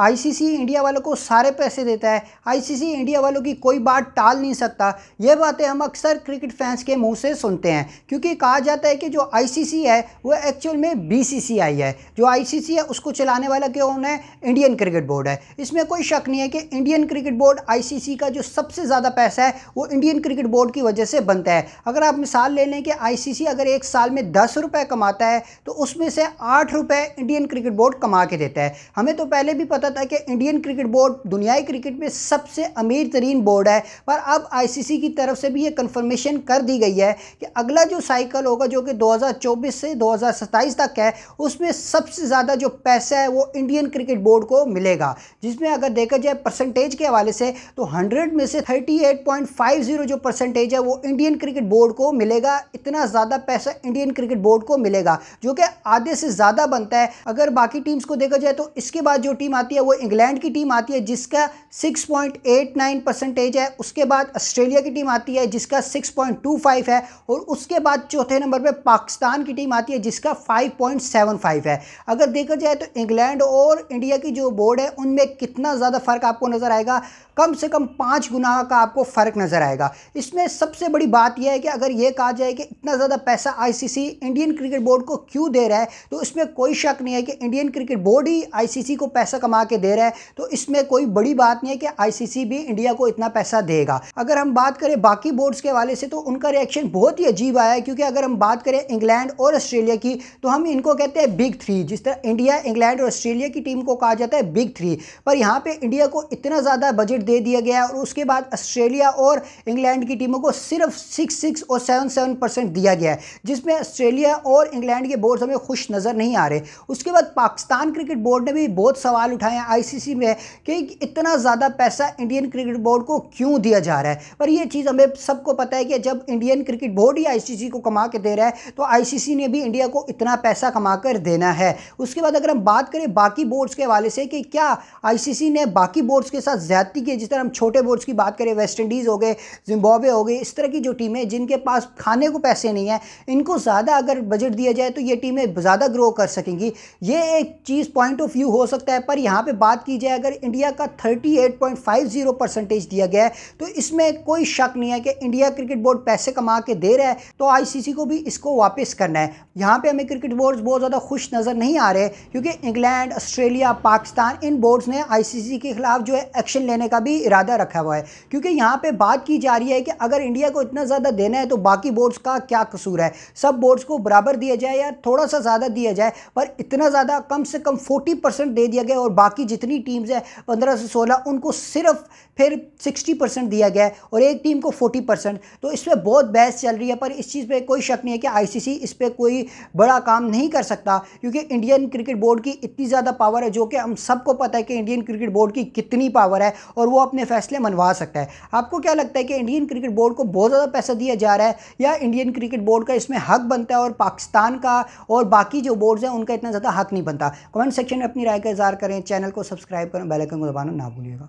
ICC India वालों को सारे पैसे देता है आईसीसी इंडिया वालों की कोई बात टाल नहीं सकता ये बातें हम अक्सर क्रिकेट फैंस के मुंह से सुनते हैं क्योंकि कहा जाता है कि जो आईसीसी है वो एक्चुअल में बीसीसीआई है जो आईसीसी है उसको चलाने वाला क्यों है इंडियन क्रिकेट बोर्ड है इसमें कोई शक नहीं है कि इंडियन क्रिकेट बोर्ड आई का जो सबसे ज़्यादा पैसा है वो इंडियन क्रिकेट बोर्ड की वजह से बनता है अगर आप मिसाल ले लें कि आई अगर एक साल में दस रुपये कमाता है तो उसमें से आठ इंडियन क्रिकेट बोर्ड कमा के देता है हमें तो पहले भी पता होता था कि इंडियन क्रिकेट बोर्ड दुनियाई क्रिकेट में सबसे अमीर तरीन बोर्ड है पर अब आईसीसी की तरफ से भी ये कन्फर्मेशन कर दी गई है कि अगला जो साइकिल होगा जो कि 2024 से 2027 तक है उसमें सबसे ज़्यादा जो पैसा है वो इंडियन क्रिकेट बोर्ड को मिलेगा जिसमें अगर देखा जाए परसेंटेज के हवाले से तो हंड्रेड में से थर्टी जो परसेंटेज है वो इंडियन क्रिकेट बोर्ड को मिलेगा इतना ज़्यादा पैसा इंडियन क्रिकेट बोर्ड को मिलेगा जो कि आधे से ज़्यादा बनता है अगर बाकी टीम्स को देखा जाए तो इसके बाद जो टीम आती है है वो इंग्लैंड की टीम आती है जिसका 6.89 परसेंटेज है उसके बाद ऑस्ट्रेलिया की टीम आती है जिसका 6.25 है और उसके बाद चौथे नंबर पे पाकिस्तान की टीम आती है जिसका 5.75 है अगर देखा जाए तो इंग्लैंड और इंडिया की जो बोर्ड है उनमें कितना ज़्यादा फ़र्क आपको नज़र आएगा कम से कम पाँच गुना का आपको फ़र्क नज़र आएगा इसमें सबसे बड़ी बात यह है कि अगर ये कहा जाए कि इतना ज़्यादा पैसा आईसीसी इंडियन क्रिकेट बोर्ड को क्यों दे रहा है तो इसमें कोई शक नहीं है कि इंडियन क्रिकेट बोर्ड ही आईसीसी को पैसा कमा के दे रहा है तो इसमें कोई बड़ी बात नहीं है कि आईसीसी भी इंडिया को इतना पैसा देगा अगर हम बात करें बाकी बोर्ड्स के वाले से तो उनका रिएक्शन बहुत ही अजीब आया है क्योंकि अगर हम बात करें इंग्लैंड और ऑस्ट्रेलिया की तो हम इनको कहते हैं बिग थ्री जिस तरह इंडिया इंग्लैंड और ऑस्ट्रेलिया की टीम को कहा जाता है बिग थ्री पर यहाँ पर इंडिया को इतना ज़्यादा बजट दे दिया गया और उसके बाद ऑस्ट्रेलिया और इंग्लैंड की टीमों को सिर्फ सिक्स सिक्स और सेवन सेवन परसेंट दिया गया है जिसमें ऑस्ट्रेलिया और इंग्लैंड के बोर्ड हमें खुश नज़र नहीं आ रहे उसके बाद पाकिस्तान क्रिकेट बोर्ड ने भी बहुत सवाल उठाए हैं आईसीसी में कि इतना ज़्यादा पैसा इंडियन क्रिकेट बोर्ड को क्यों दिया जा रहा है पर यह चीज़ हमें सबको पता है कि जब इंडियन क्रिकेट बोर्ड ही आईसीसी को कमा के दे रहा है तो आईसीसी ने भी इंडिया को इतना पैसा कमा कर देना है उसके बाद अगर हम बात करें बाकी बोर्ड्स के हवाले से कि क्या आईसीसी ने बाकी बोर्ड्स के साथ ज़्यादती की जिस तरह हम छोटे बोर्ड्स की बात करें वेस्ट इंडीज़ हो गए जिम्बावे हो गए इस तरह की जो टीमें जिनके पास खाने को पैसे नहीं हैं इनको ज़्यादा अगर बजट दिया जाए तो ये टीमें ज़्यादा ग्रो कर सकेंगी ये एक चीज़ पॉइंट ऑफ व्यू हो सकता है पर यहाँ यहाँ पे बात की जाए अगर इंडिया का 38.50 परसेंटेज दिया गया है तो इसमें कोई शक नहीं है कि इंडिया क्रिकेट बोर्ड पैसे कमा के दे रहा है तो आईसीसी को भी इसको वापस करना है यहाँ पे हमें क्रिकेट बोर्ड्स बहुत ज़्यादा खुश नज़र नहीं आ रहे क्योंकि इंग्लैंड ऑस्ट्रेलिया पाकिस्तान इन बोर्ड्स ने आई के खिलाफ जो है एक्शन लेने का भी इरादा रखा हुआ है क्योंकि यहाँ पर बात की जा रही है कि अगर इंडिया को इतना ज़्यादा देना है तो बाकी बोर्ड्स का क्या कसूर है सब बोर्ड्स को बराबर दिया जाए या थोड़ा सा ज़्यादा दिया जाए पर इतना ज़्यादा कम से कम फोर्टी दे दिया गया और बाकी जितनी टीम्स हैं पंद्रह से सोलह उनको सिर्फ फिर सिक्सटी परसेंट दिया गया है और एक टीम को फोर्टी परसेंट तो इस पर बहुत बहस चल रही है पर इस चीज़ पर कोई शक नहीं है कि सी इस पर कोई बड़ा काम नहीं कर सकता क्योंकि इंडियन क्रिकेट बोर्ड की इतनी ज़्यादा पावर है जो कि हम सबको पता है कि इंडियन क्रिकेट बोर्ड की कितनी पावर है और वो अपने फैसले मनवा सकता है आपको क्या लगता है कि इंडियन क्रिकेट बोर्ड को बहुत ज़्यादा पैसा दिया जा रहा है या इंडियन क्रिकेट बोर्ड का इसमें हक बनता है और पाकिस्तान का और बाकी जो बोर्ड्स हैं उनका इतना ज़्यादा हक नहीं बनता कमेंट सेक्शन में अपनी राय का इजहार करें चैनल को सब्सक्राइब करें बेल आइकन को दबाना ना भूलिएगा